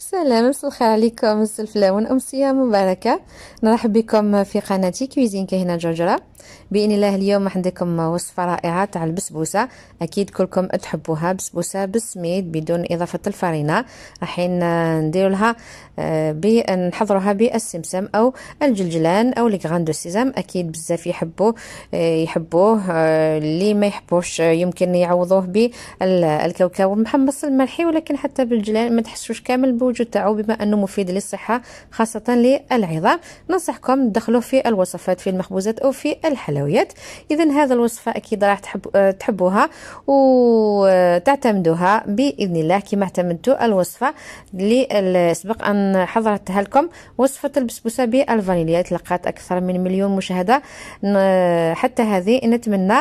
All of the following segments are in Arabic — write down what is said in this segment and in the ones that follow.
سلام مساء الخير عليكم مساء الفلاون امسيه مباركه نرحب بكم في قناتي كويزين كهنا جرجره باذن الله اليوم عندكم وصفه رائعه تاع البسبوسه اكيد كلكم تحبوها بسبوسه بالسميد بدون اضافه الفرينه رايحين نديروا لها آه، نحضروها بالسمسم او الجلجلان او لي دو سيزام اكيد بزاف آه، يحبوه يحبوه آه، اللي ما يحبوش يمكن يعوضوه بالكاوكاو المحمص الملحي ولكن حتى بالجلان ما تحسوش كامل بو الوجود تاعو بما انه مفيد للصحه خاصه للعظام ننصحكم تدخلوه في الوصفات في المخبوزات او في الحلويات اذا هذا الوصفه اكيد راح تحب آه، تحبوها وتعتمدوها آه، باذن الله كما اعتمدتوا الوصفه اللي سبق ان حضرتها لكم وصفه البسبوسه بالفانيليا تلقات اكثر من مليون مشاهده آه، حتى هذه نتمنى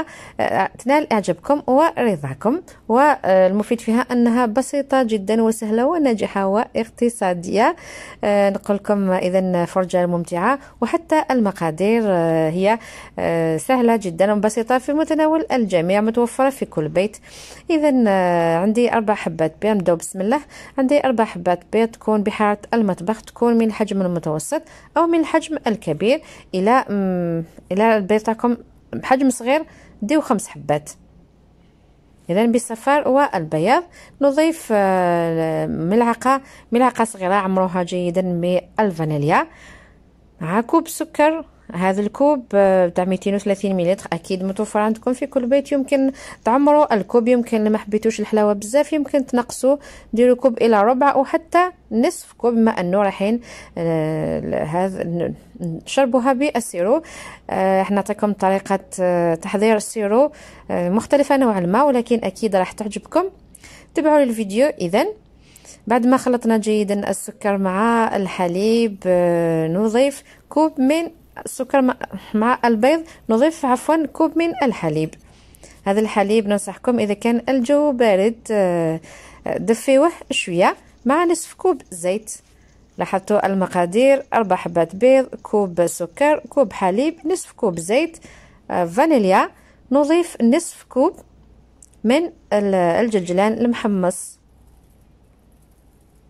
تنال اعجابكم ورضاكم والمفيد فيها انها بسيطه جدا وسهله وناجحه اقتصادية آه، نقول لكم إذا فرجة ممتعة وحتى المقادير آه، هي آه، سهلة جدا وبسيطة في متناول الجميع متوفرة في كل بيت إذا عندي أربع حبات بيض نبداو بسم الله عندي أربع حبات بيض تكون بحارة المطبخ تكون من الحجم المتوسط أو من الحجم الكبير إلى إلى البيض تاعكم بحجم صغير ديو خمس حبات إذا بالصفار والبياض نضيف آه، ملعقة ملعقة صغيرة عمروها جيدا بالفانيليا مع كوب سكر هذا الكوب آه، تاع 230 مليلتر اكيد متوفر عندكم في كل بيت يمكن تعمروا الكوب يمكن اللي ما حبيتوش الحلاوه بزاف يمكن تنقصوا ديروا كوب الى ربع او حتى نصف كوب ماء انه آه، رايحين هذا نشربوها بالسيرو آه، احنا نعطيكم طريقه تحضير السيرو مختلفه نوعا ما ولكن اكيد راح تعجبكم تابعوا الفيديو اذا بعد ما خلطنا جيدا السكر مع الحليب نضيف كوب من السكر مع البيض نضيف عفوا كوب من الحليب هذا الحليب ننصحكم اذا كان الجو بارد آه، آه، دفيوه شويه مع نصف كوب زيت لاحظتوا المقادير اربع حبات بيض كوب سكر كوب حليب نصف كوب زيت آه، فانيليا نضيف نصف كوب من الجلجلان المحمص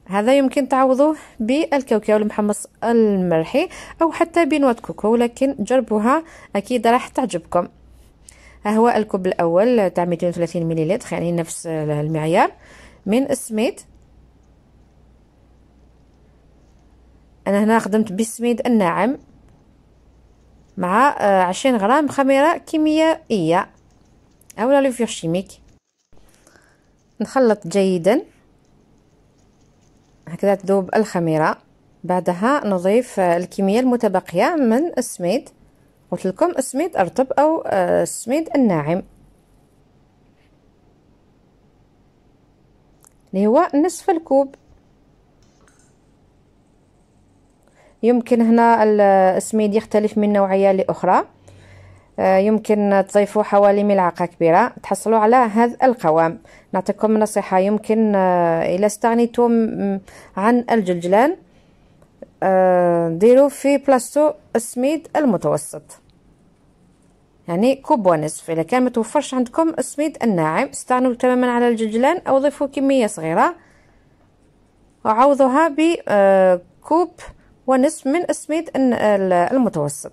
هذا يمكن تعوضوه بالكاوكاو المحمص المرحي او حتى بنوة كوكو ولكن جربوها اكيد راح تعجبكم ها هو الكوب الاول تاع 230 مليلتر يعني نفس المعيار من السميد انا هنا خدمت بالسميد الناعم مع 20 آه، غرام خميرة كيميائية او لا ليفيور شيميك نخلط جيداً هكذا تذوب الخميرة بعدها نضيف الكمية المتبقية من السميد قلت لكم السميد الرطب أو آه، السميد الناعم اللي هو نصف الكوب يمكن هنا السميد يختلف من نوعية لأخرى آه، يمكن تضيفوا حوالي ملعقة كبيرة تحصلوا على هذا القوام نعطيكم نصيحة يمكن إلا آه، استغنيتم عن الجلجلان آه، ديروا في بلاستو السميد المتوسط يعني كوب ونصف إذا كان متوفرش عندكم السميد الناعم استغنوا تماما على الجلجلان أو ضيفوا كمية صغيرة وعوضوها بكوب ونصف من السميد المتوسط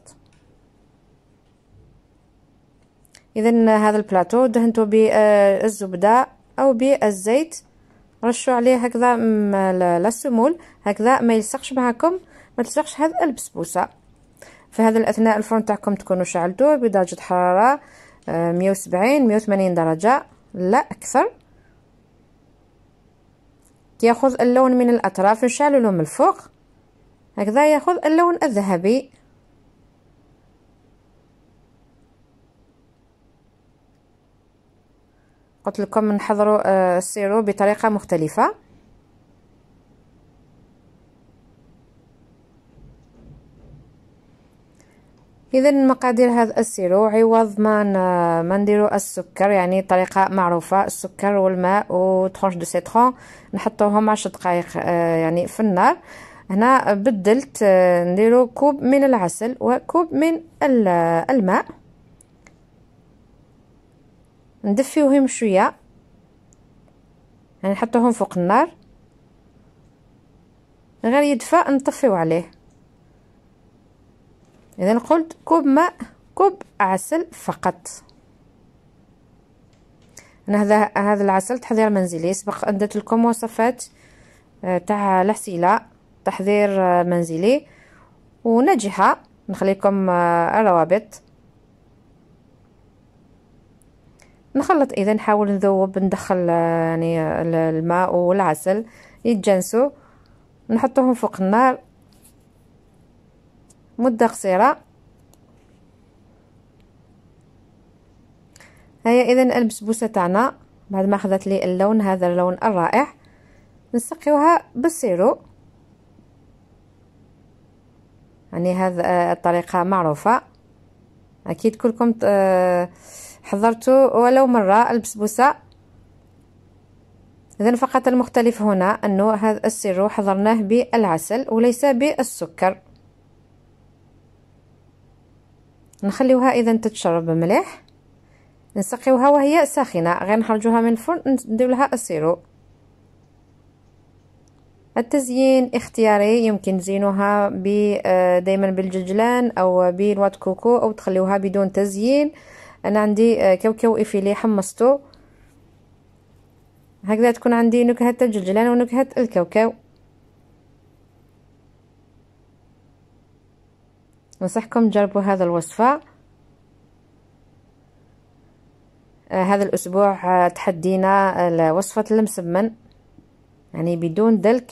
اذا هذا البلاطو دهنته بالزبده او بالزيت رشوا عليه هكذا لا سمول هكذا ما يلصقش معكم ما تلصقش هذا البسبوسه في هذا الاثناء الفرن تاعكم تكونوا شعلتوه بدرجه حراره 170 آه، 180 درجه لا اكثر ياخذ اللون من الاطراف نشعلوا من الفوق هكذا ياخذ اللون الذهبي قلت لكم نحضروا آه، السيرو بطريقه مختلفه اذا مقادير هذا السيرو عوض ما آه، ما نديرو السكر يعني طريقه معروفه السكر والماء وترونش دو سيترون نحطوهم عشر دقائق آه، يعني في النار هنا بدلت نديرو كوب من العسل وكوب من الماء ندفيوهم شويه يعني نحطوهم فوق النار غير يدفى نطفيو عليه اذا قلت كوب ماء كوب عسل فقط انا هذا هذا العسل تحضير منزلي سبق ان درت لكم وصفات آه، تاع العسيله تحضير آه، منزلي وناجحه نخليكم الروابط آه، نخلط اذا نحاول نذوب ندخل آه، يعني الماء والعسل يتجانسوا نحطوهم فوق النار مده قصيره هيا اذا البسبوسه تاعنا بعد ما اخذت لي اللون هذا اللون الرائع نسقيوها بالسيرو يعني هذا آه، الطريقه معروفه اكيد كلكم حضرت ولو مرة البسبوسة إذا فقط المختلف هنا أنه هذا السر حضرناه بالعسل وليس بالسكر نخليوها إذا تتشرب مليح نسقيوها وهي ساخنة غير نخرجوها من الفرن ندير لها السيرو التزيين اختياري يمكن تزينوها آه، دائما بالجلجلان او بالوات كوكو او تخليوها بدون تزيين انا عندي آه، كوكو افيلي حمصته هكذا تكون عندي نكهه الجلجلان ونكهه الكوكو نصحكم تجربوا هذا الوصفه آه، هذا الاسبوع آه، تحدينا وصفه المسمن يعني بدون دلك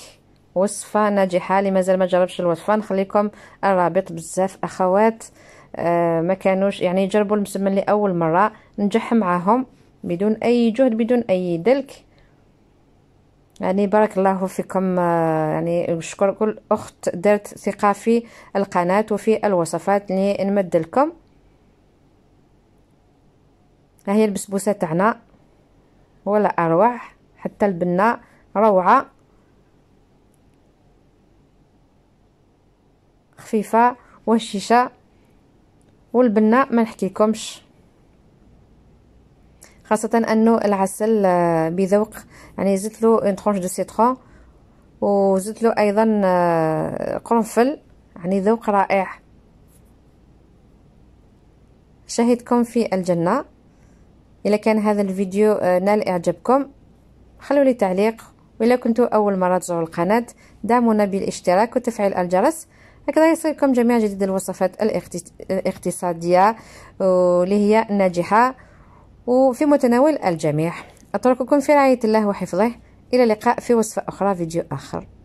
وصفه ناجحه اللي مازال ما جربش الوصفه نخليكم الرابط بزاف اخوات آه، ما كانوش يعني جربوا المسمن لاول مره نجح معاهم بدون اي جهد بدون اي دلك يعني بارك الله فيكم آه، يعني نشكر كل اخت دارت ثقه في القناه وفي الوصفات اللي نمد لكم ها هي البسبوسه تاعنا ولا اروع حتى البنه روعه خفيفه وهشيشه والبنه ما نحكيكمش خاصه انه العسل آه، بذوق يعني زدت له اون طرونش دو سيترون وزدت له ايضا آه، قرنفل يعني ذوق رائع شاهدكم في الجنه اذا كان هذا الفيديو آه، نال اعجابكم خلوا لي تعليق وإلا كنتوا أول مرة تزوروا القناة دعمونا بالاشتراك وتفعيل الجرس هكذا يصلكم جميع جديد الوصفات الاقتصادية اللي هي ناجحة وفي متناول الجميع أترككم في رعاية الله وحفظه إلى اللقاء في وصفة أخرى فيديو آخر